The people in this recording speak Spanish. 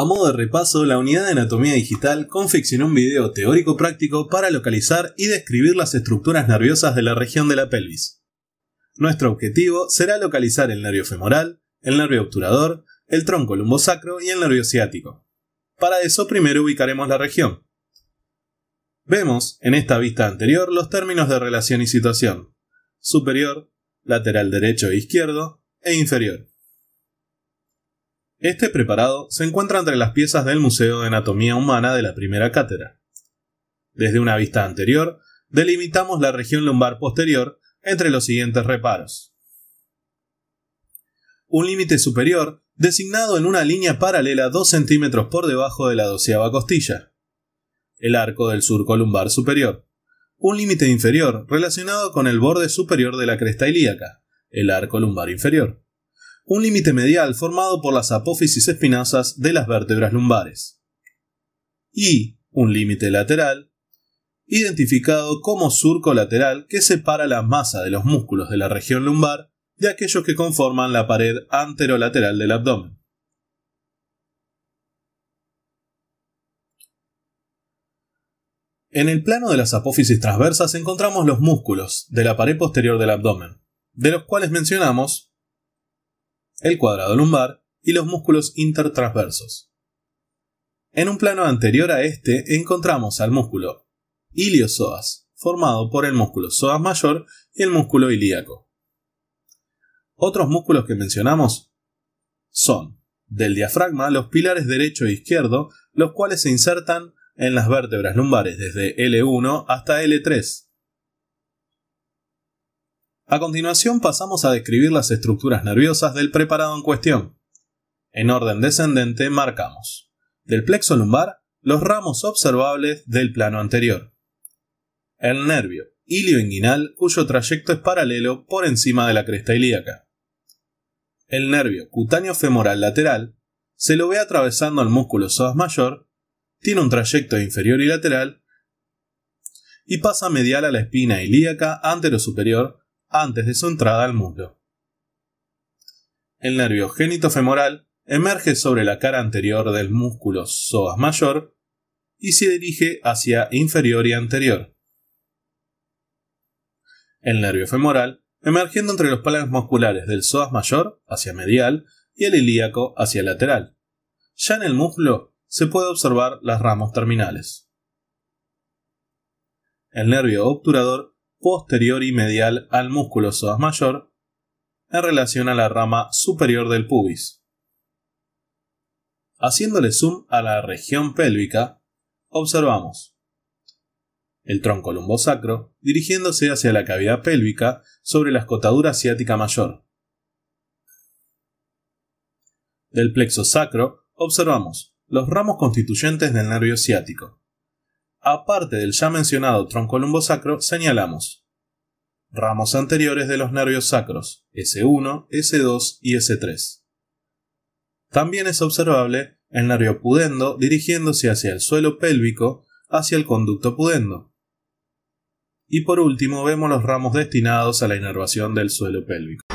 A modo de repaso, la unidad de anatomía digital confeccionó un video teórico práctico para localizar y describir las estructuras nerviosas de la región de la pelvis. Nuestro objetivo será localizar el nervio femoral, el nervio obturador, el tronco lumbosacro y el nervio ciático. Para eso primero ubicaremos la región. Vemos en esta vista anterior los términos de relación y situación. Superior, lateral derecho e izquierdo e inferior. Este preparado se encuentra entre las piezas del Museo de Anatomía Humana de la primera cátedra. Desde una vista anterior, delimitamos la región lumbar posterior entre los siguientes reparos. Un límite superior designado en una línea paralela 2 centímetros por debajo de la doceava costilla. El arco del surco lumbar superior. Un límite inferior relacionado con el borde superior de la cresta ilíaca, el arco lumbar inferior un límite medial formado por las apófisis espinosas de las vértebras lumbares, y un límite lateral, identificado como surco lateral que separa la masa de los músculos de la región lumbar de aquellos que conforman la pared anterolateral del abdomen. En el plano de las apófisis transversas encontramos los músculos de la pared posterior del abdomen, de los cuales mencionamos el cuadrado lumbar y los músculos intertransversos. En un plano anterior a este encontramos al músculo iliosoas, formado por el músculo psoas mayor y el músculo ilíaco. Otros músculos que mencionamos son del diafragma los pilares derecho e izquierdo, los cuales se insertan en las vértebras lumbares desde L1 hasta L3, a continuación pasamos a describir las estructuras nerviosas del preparado en cuestión. En orden descendente marcamos del plexo lumbar los ramos observables del plano anterior. El nervio ilioinguinal cuyo trayecto es paralelo por encima de la cresta ilíaca. El nervio cutáneo femoral lateral se lo ve atravesando el músculo psoas mayor, tiene un trayecto inferior y lateral y pasa medial a la espina ilíaca anterosuperior. superior antes de su entrada al muslo. El nervio génito femoral emerge sobre la cara anterior del músculo psoas mayor y se dirige hacia inferior y anterior. El nervio femoral emergiendo entre los planes musculares del psoas mayor hacia medial y el ilíaco hacia lateral. Ya en el muslo se puede observar las ramas terminales. El nervio obturador posterior y medial al músculo psoas mayor en relación a la rama superior del pubis. Haciéndole zoom a la región pélvica, observamos el tronco lumbosacro dirigiéndose hacia la cavidad pélvica sobre la escotadura asiática mayor. Del plexo sacro observamos los ramos constituyentes del nervio ciático, aparte del ya mencionado tronco sacro, señalamos ramos anteriores de los nervios sacros, S1, S2 y S3. También es observable el nervio pudendo dirigiéndose hacia el suelo pélvico, hacia el conducto pudendo. Y por último vemos los ramos destinados a la inervación del suelo pélvico.